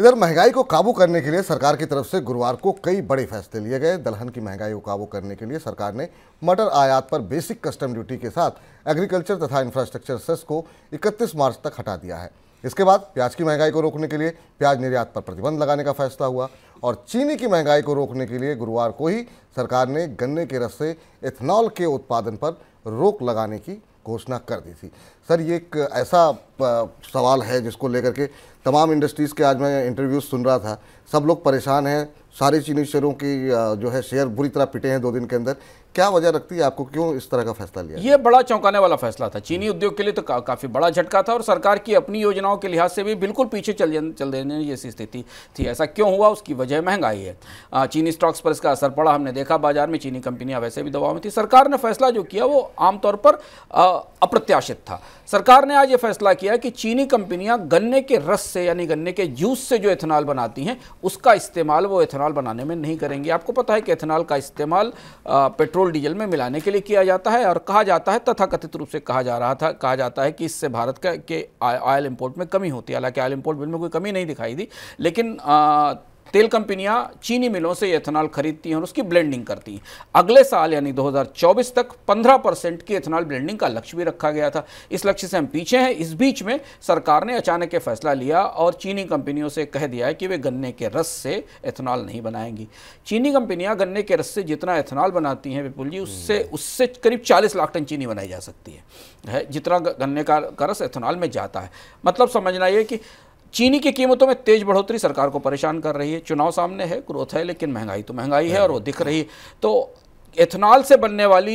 इधर महंगाई को काबू करने के लिए सरकार की तरफ से गुरुवार को कई बड़े फैसले लिए गए दलहन की महंगाई को काबू करने के लिए सरकार ने मटर आयात पर बेसिक कस्टम ड्यूटी के साथ एग्रीकल्चर तथा इंफ्रास्ट्रक्चर सेस को 31 मार्च तक हटा दिया है इसके बाद प्याज की महंगाई को रोकने के लिए प्याज निर्यात पर प्रतिबंध लगाने का फैसला हुआ और चीनी की महंगाई को रोकने के लिए गुरुवार को ही सरकार ने गन्ने के रस से इथेनॉल के उत्पादन पर रोक लगाने की घोषणा कर दी थी सर ये एक ऐसा सवाल है जिसको लेकर के तमाम इंडस्ट्रीज़ के आज मैं इंटरव्यूज सुन रहा था सब लोग परेशान हैं सारे चीनी शेयरों की जो है शेयर बुरी तरह पिटे हैं दो दिन के अंदर क्या वजह रखती है आपको क्यों इस तरह का फैसला लिया ये बड़ा चौंकाने वाला फैसला था चीनी उद्योग के लिए तो का, काफ़ी बड़ा झटका था और सरकार की अपनी योजनाओं के लिहाज से भी बिल्कुल पीछे चल चल देने जैसी स्थिति थी ऐसा क्यों हुआ उसकी वजह महंगाई है चीनी स्टॉक्स पर इसका असर पड़ा हमने देखा बाजार में चीनी कंपनियां वैसे भी दबाव में थी सरकार ने फैसला जो किया वो आमतौर पर अप्रत्याशित था सरकार ने आज ये फैसला किया कि चीनी कंपनियां गन्ने के रस से यानी गन्ने के जूस से जो एथेनॉल बनाती हैं उसका इस्तेमाल वो एथेनॉल बनाने में नहीं करेंगी आपको पता है कि एथेनॉल का इस्तेमाल पेट्रोल पेट्रोल डीजल में मिलाने के लिए किया जाता है और कहा जाता है तथा कथित रूप से कहा जा रहा था कहा जाता है कि इससे भारत का के ऑयल इंपोर्ट में कमी होती है हालांकि ऑयल इंपोर्ट बिल में कोई कमी नहीं दिखाई दी लेकिन तेल कंपनियां चीनी मिलों से एथेनॉल खरीदती हैं और उसकी ब्लेंडिंग करती हैं अगले साल यानी 2024 तक 15 परसेंट की एथेनॉल ब्लेंडिंग का लक्ष्य भी रखा गया था इस लक्ष्य से हम पीछे हैं इस बीच में सरकार ने अचानक ये फैसला लिया और चीनी कंपनियों से कह दिया है कि वे गन्ने के रस से एथेनॉल नहीं बनाएंगी चीनी कंपनियाँ गन्ने के रस से जितना एथेनॉल बनाती हैं विपुल जी उससे हम्म। उससे करीब चालीस लाख टन चीनी बनाई जा सकती है जितना गन्ने का रस एथेनॉल में जाता है मतलब समझना ये कि चीनी की कीमतों में तेज बढ़ोतरी सरकार को परेशान कर रही है चुनाव सामने है ग्रोथ है लेकिन महंगाई तो महंगाई है हाँ। और वो दिख रही तो एथनॉल से बनने वाली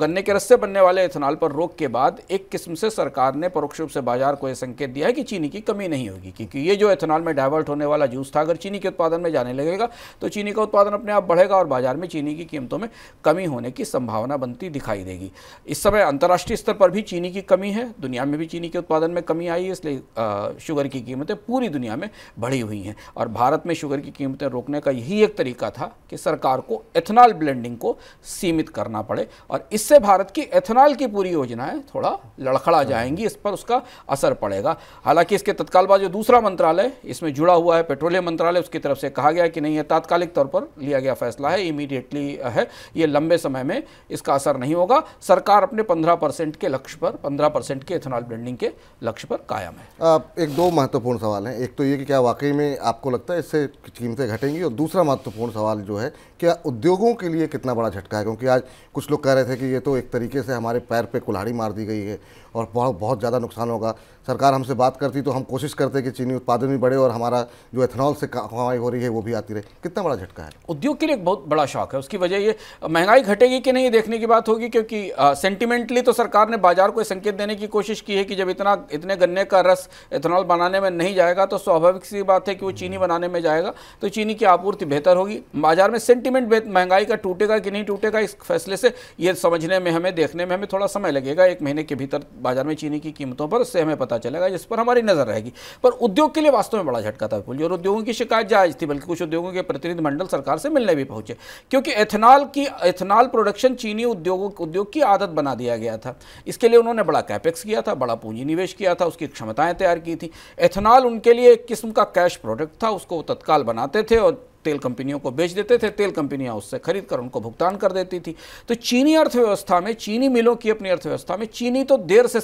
गन्ने के रस से बनने वाले एथनॉल पर रोक के बाद एक किस्म से सरकार ने परोक्ष रूप से बाजार को यह संकेत दिया है कि चीनी की कमी नहीं होगी क्योंकि ये जो एथनॉल में डाइवर्ट होने वाला जूस था अगर चीनी के उत्पादन में जाने लगेगा तो चीनी का उत्पादन अपने आप बढ़ेगा और बाजार में चीनी की कीमतों में कमी होने की संभावना बनती दिखाई देगी इस समय अंतर्राष्ट्रीय स्तर पर भी चीनी की कमी है दुनिया में भी चीनी के उत्पादन में कमी आई है इसलिए शुगर की कीमतें पूरी दुनिया में बढ़ी हुई हैं और भारत में शुगर की कीमतें रोकने का यही एक तरीका था कि सरकार को एथनॉल ब्लेंडिंग को सीमित करना पड़े और इससे भारत की एथेनॉल की पूरी योजनाएं थोड़ा लड़खड़ा हाँ। जाएंगी इस पर उसका असर पड़ेगा हालांकि इसके तत्काल बाद जो दूसरा मंत्रालय इसमें जुड़ा हुआ है पेट्रोलियम मंत्रालय उसकी तरफ से कहा गया कि नहीं यह तात्कालिक तौर पर लिया गया फैसला है इमीडिएटली है ये लंबे समय में इसका असर नहीं होगा सरकार अपने पंद्रह परसेंट के लक्ष्य पर पंद्रह परसेंट के एथेनॉल ब्लेंडिंग के लक्ष्य पर कायम है एक दो महत्वपूर्ण सवाल हैं एक तो ये कि क्या वाकई में आपको लगता है इससे कीमतें घटेंगी और दूसरा महत्वपूर्ण सवाल जो है क्या उद्योगों के लिए कितना बड़ा झटका सकता है क्योंकि आज कुछ लोग कह रहे थे कि ये तो एक तरीके से हमारे पैर पे कुल्हाड़ी मार दी गई है और बहुत बहुत ज़्यादा नुकसान होगा सरकार हमसे बात करती तो हम कोशिश करते कि चीनी उत्पादन भी बढ़े और हमारा जो एथेनॉल से कमाई हो रही है वो भी आती रहे कितना बड़ा झटका है उद्योग के लिए एक बहुत बड़ा शौक है उसकी वजह ये महंगाई घटेगी कि नहीं देखने की बात होगी क्योंकि सेंटिमेंटली तो सरकार ने बाजार को संकेत देने की कोशिश की है कि जब इतना इतने गन्ने का रस एथेनॉल बनाने में नहीं जाएगा तो स्वाभाविक सी बात है कि वो चीनी बनाने में जाएगा तो चीनी की आपूर्ति बेहतर होगी बाजार में सेंटिमेंट महंगाई का टूटेगा कि नहीं टूटेगा टूटेगा इस फैसले से ये समझने में हमें देखने में हमें थोड़ा समय लगेगा एक महीने के भीतर बाजार में चीनी की कीमतों पर उससे हमें पता चलेगा जिस पर हमारी नज़र रहेगी पर उद्योग के लिए वास्तव में बड़ा झटका था विपुल जी और उद्योगों की शिकायत जायज थी बल्कि कुछ उद्योगों के प्रतिनिधिमंडल सरकार से मिलने भी पहुंचे क्योंकि एथेनॉल की एथेनॉल प्रोडक्शन चीनी उद्योगों उद्योग की आदत बना दिया गया था इसके लिए उन्होंने बड़ा कैपेक्स किया था बड़ा पूंजी निवेश किया था उसकी क्षमताएं तैयार की थी एथेनॉल उनके लिए एक किस्म का कैश प्रोडक्ट था उसको वो तत्काल बनाते थे और तेल कंपनियों को बेच देते थे तेल कंपनियां उससे खरीद कर उनको भुगतान कर देती थी तो चीनी अर्थव्यवस्था में चीनी मिलों की अपनी अर्थव्यवस्था में चीनी तो देर से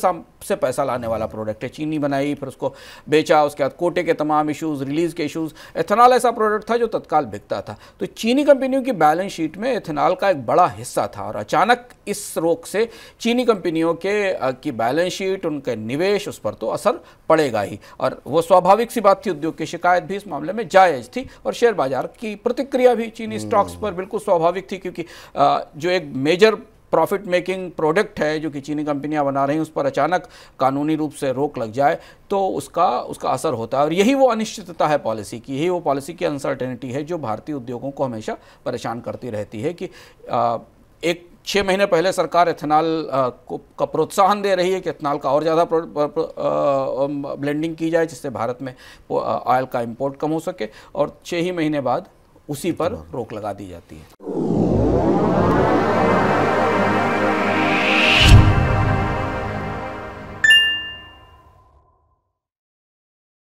से पैसा लाने वाला प्रोडक्ट है चीनी बनाई फिर उसको बेचा उसके बाद कोटे के तमाम इशूज़ रिलीज़ के इशूज़ एथेनॉल ऐसा प्रोडक्ट था जो तत्काल बिकता था तो चीनी कंपनियों की बैलेंस शीट में एथेनॉल का एक बड़ा हिस्सा था और अचानक इस रोक से चीनी कंपनियों के की बैलेंस शीट उनके निवेश उस पर तो असर पड़ेगा ही और वो स्वाभाविक सी बात थी उद्योग की शिकायत भी इस मामले में जायज़ थी और शेयर बाजार की प्रतिक्रिया भी चीनी स्टॉक्स पर बिल्कुल स्वाभाविक थी क्योंकि जो एक मेजर प्रॉफिट मेकिंग प्रोडक्ट है जो कि चीनी कंपनियां बना रही हैं उस पर अचानक कानूनी रूप से रोक लग जाए तो उसका उसका असर होता है और यही वो अनिश्चितता है पॉलिसी की यही वो पॉलिसी की अनसर्टेनिटी है जो भारतीय उद्योगों को हमेशा परेशान करती रहती है कि एक छः महीने पहले सरकार एथेनॉल को का प्रोत्साहन दे रही है कि एथेनॉल का और ज़्यादा ब्लेंडिंग की जाए जिससे भारत में ऑयल का इम्पोर्ट कम हो सके और छः ही महीने बाद उसी पर रोक लगा दी जाती है